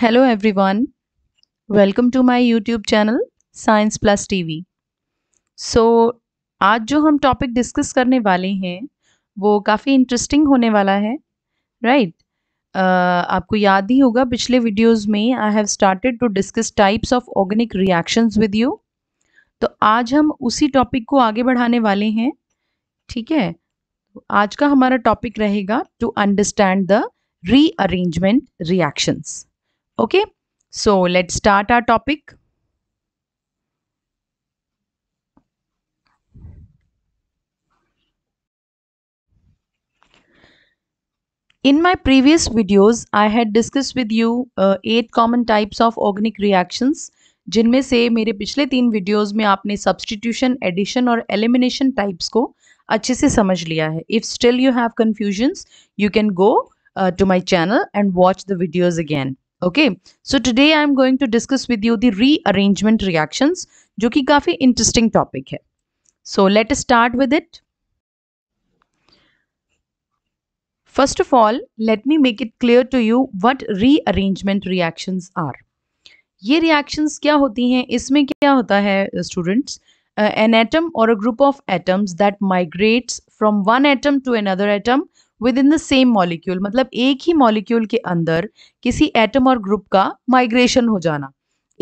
Hello everyone welcome to my YouTube channel science plus TV so आज जो हम topic discuss करने वाले हैं वो काफ़ी इंटरेस्टिंग होने वाला है राइट right? uh, आपको याद ही होगा पिछले वीडियोस में I have started to discuss types of organic reactions with you तो आज हम उसी टॉपिक को आगे बढ़ाने वाले हैं ठीक है आज का हमारा टॉपिक रहेगा to understand the rearrangement reactions Okay, so let's start our topic. In my previous videos, I had discussed with you uh, eight common types of organic reactions जिनमें से मेरे पिछले तीन वीडियोस में आपने सब्सटीट्यूशन एडिशन और elimination types को अच्छे से समझ लिया है if still you have confusions you can go to my channel and watch the videos again okay so today i'm going to discuss with you the rearrangement reactions जो कि काफी इंटरेस्टिंग टॉपिक है so let start with it first of all let me make it clear to you what rearrangement reactions are ये रिएक्शंस क्या होती हैं इसमें क्या होता है स्टूडेंट्स एन एटम और a group of atoms that migrates from one atom to another atom within the same molecule मतलब एक ही मॉलिक्यूल के अंदर किसी एटम और ग्रुप का माइग्रेशन हो जाना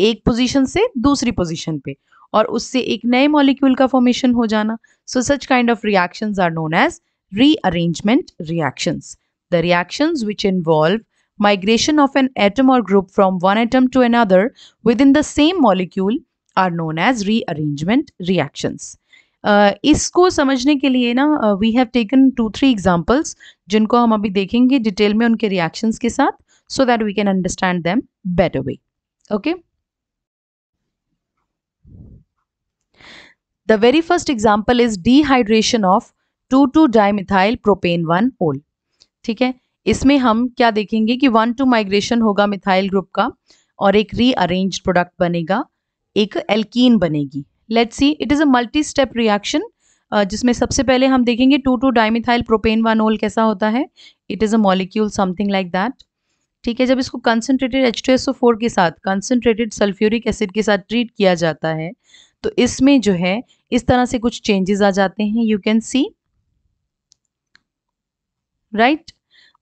एक पोजीशन से दूसरी पोजीशन पे और उससे एक नए मॉलिक्यूल का फॉर्मेशन हो जाना so such kind of reaction are known as rearrangement reactions the reactions which involve migration migration of an atom or group from one atom within the same molecule are known as re rearrangement reactions इसको समझने के लिए ना we have taken two three examples जिनको हम अभी देखेंगे detail में उनके रिएक्शंस के साथ so that we can understand them better way okay the very first first is is of two two dimethyl propane one ol ठीक है इसमें हम क्या देखेंगे कि वन टू माइग्रेशन होगा मिथाइल ग्रुप का और एक रीअरेंज प्रोडक्ट बनेगा एक एल्कीन बनेगी let's see it is a multi step reaction जिसमें सबसे पहले हम देखेंगे two two dimethyl propane one ol कैसा होता है it is a molecule something like that ठीक है जब इसको concentrated H two S O four के साथ कंसनट्रेटेड सल्फ्यूरिक एसिड के साथ ट्रीट किया जाता है तो इसमें जो है इस तरह से कुछ चेंजेस आ जाते हैं यू कैन सी राइट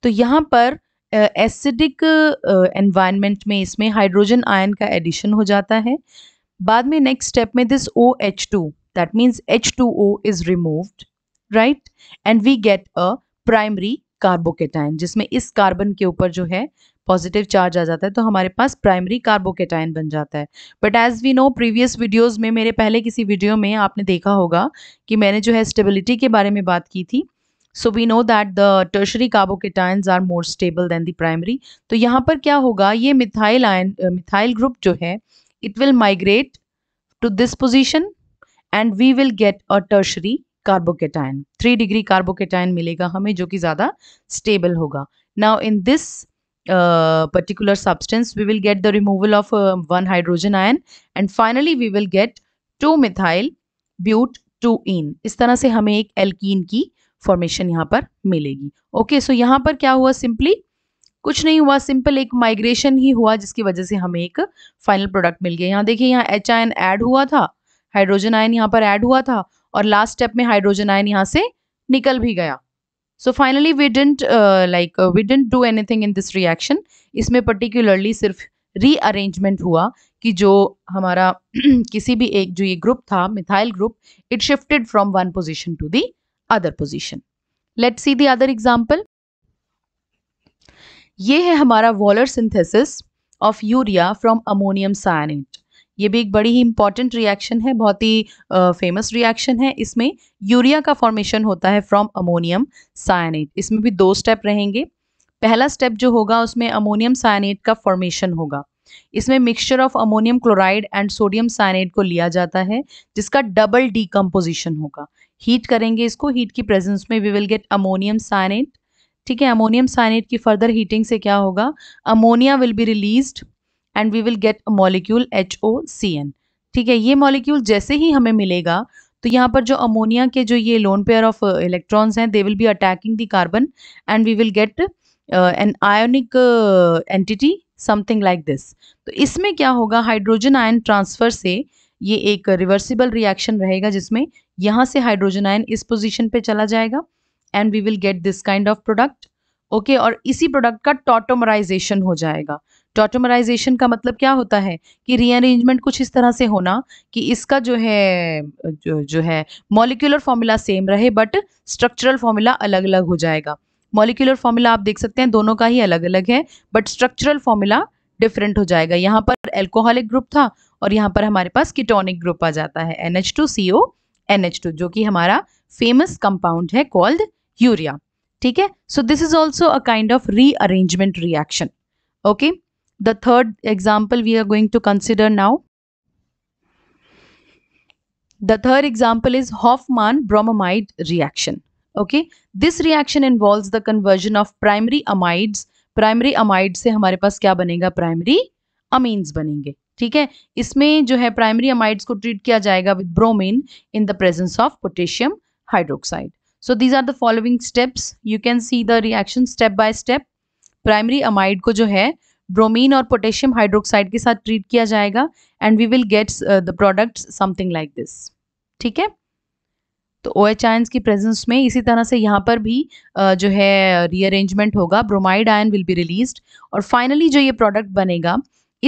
तो यहाँ पर एसिडिक uh, एनवायरनमेंट uh, में इसमें हाइड्रोजन आयन का एडिशन हो जाता है बाद में नेक्स्ट स्टेप में this O H two that means H two O is removed right and we get a primary carbocation जिसमें इस कार्बन के ऊपर जो है पॉजिटिव चार्ज आ जाता है तो हमारे पास प्राइमरी कार्बोकेटाइन बन जाता है but as we know previous videos में मेरे पहले किसी वीडियो में आपने देखा होगा कि मैंने जो है स्टेबिलिटी के बारे में बात की थी so we know that the tertiary carbocation are more stable than the primary तो यहाँ पर क्या होगा ये मिथाइल आयन मिथाइल ग्रुप जो है it will migrate to this position and we will get a tertiary carbocation. 3 degree carbocation milega hame jo ki zyada stable hoga Now in this uh, particular substance we will get the removal of uh, one hydrogen ion and finally we will get two methyl but 2-ene. is tarah se hame ek alkene ki formation yahan par milegi okay, so so यहाँ पर क्या हुआ simply कुछ नहीं हुआ simple एक migration ही हुआ जिसकी वजह से हमें एक फाइनल प्रोडक्ट मिल गया यहाँ देखिए यहाँ एच आयन ऐड हुआ था हाइड्रोजन आयन यहाँ पर ऐड हुआ था और लास्ट स्टेप में हाइड्रोजन आयन यहाँ से निकल भी गया so finally we didn't like we didn't do anything in this reaction इसमें पर्टिकुलरली सिर्फ रीअरेंजमेंट हुआ कि जो हमारा किसी भी एक जो ये ग्रुप था methyl group it shifted from one position to the other position let see the other example ये है हमारा Wohler synthesis of urea from ammonium cyanate ये भी एक बड़ी ही इंपॉर्टेंट रिएक्शन है बहुत ही फेमस uh, रिएक्शन है इसमें यूरिया का फॉर्मेशन होता है फ्रॉम अमोनियम साइनेट इसमें भी दो स्टेप रहेंगे पहला स्टेप जो होगा उसमें अमोनियम साइनेट का फॉर्मेशन होगा इसमें mixture of ammonium chloride and sodium cyanate को लिया जाता है जिसका डबल डीकम्पोजिशन होगा हीट करेंगे इसको हीट की प्रेजेंस में we will get ammonium cyanate ठीक है अमोनियम साइनेट की फर्दर हीटिंग से क्या होगा ammonia will be release and we will get molecule H O C N ठीक है ये मॉलिक्यूल जैसे ही हमें मिलेगा तो यहाँ पर जो अमोनिया के जो ये लोन पेयर ऑफ इलेक्ट्रॉन्स हैं they will be attacking the carbon and we will get an ionic entity something like this तो इसमें क्या होगा हाइड्रोजन आयन ट्रांसफर से ये एक रिवर्सिबल रिएक्शन रहेगा जिसमें यहाँ से हाइड्रोजन आयन इस पोजिशन पे चला जाएगा and we will get this kind of product okay और इसी प्रोडक्ट का टोटोमराइजेशन हो जाएगा टोटोमराइजेशन का मतलब क्या होता है कि रीअरेंजमेंट कुछ इस तरह से होना कि इसका जो है जो, जो है मॉलिक्यूलर फॉर्मूला सेम रहे बट स्ट्रक्चरल फॉर्मूला अलग अलग हो जाएगा मॉलिक्यूलर फॉर्मूला आप देख सकते हैं दोनों का ही अलग अलग है बट स्ट्रक्चरल फॉर्मूला डिफरेंट हो जाएगा यहाँ पर एल्कोहलिक ग्रुप था और यहाँ पर हमारे पास किटोनिक ग्रुप आ जाता है N H two C O N H two जो कि हमारा फेमस कंपाउंड है कॉल्ड यूरिया ठीक है so this is also a kind of rearrangement reaction okay the third example we are going to consider now the third example is Hofmann bromamide reaction okay this reaction involve the conversion of primary amides primary amide से हमारे पास क्या बनेगा primary amines बनेंगे ठीक है इसमें जो है प्राइमरी अमाइड्स को ट्रीट किया जाएगा with bromine in the presence of potassium hydroxide so these are the following steps you can see the reaction step by step primary amide को जो है ब्रोमीन और पोटेशियम हाइड्रोक्साइड के साथ ट्रीट किया जाएगा and we will get the product something like this ठीक है तो ओ एच आयन की प्रेजेंस में इसी तरह से यहाँ पर भी uh, जो है रीअरेंजमेंट होगा bromide ion will be released और फाइनली जो ये प्रोडक्ट बनेगा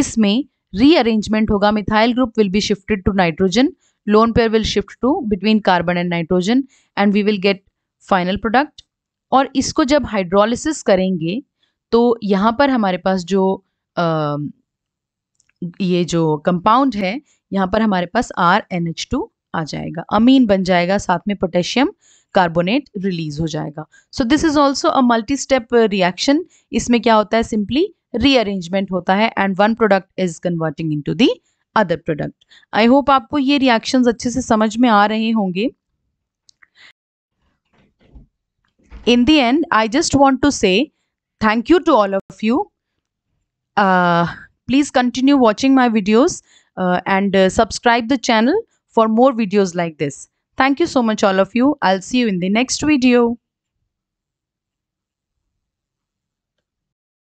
इसमें रीअरेंजमेंट होगा methyl group will be shifted to nitrogen lone pair will shift to between carbon and nitrogen and we will get final product और इसको जब हाइड्रोलिसिस करेंगे तो यहाँ पर हमारे पास जो आ, ये जो कंपाउंड है यहाँ पर हमारे पास आर एन एच टू आ जाएगा अमीन बन जाएगा साथ में पोटेशियम कार्बोनेट रिलीज हो जाएगा so this is also a multi step reaction इसमें क्या होता है सिंपली रीअरेंजमेंट होता है and one product is converting into the other product I hope आपको ये रिएक्शन अच्छे से समझ में आ रहे होंगे in the end I just want to say thank you to all of you please continue watching my videos and subscribe the channel for more videos like this thank you so much all of you I see you in the next video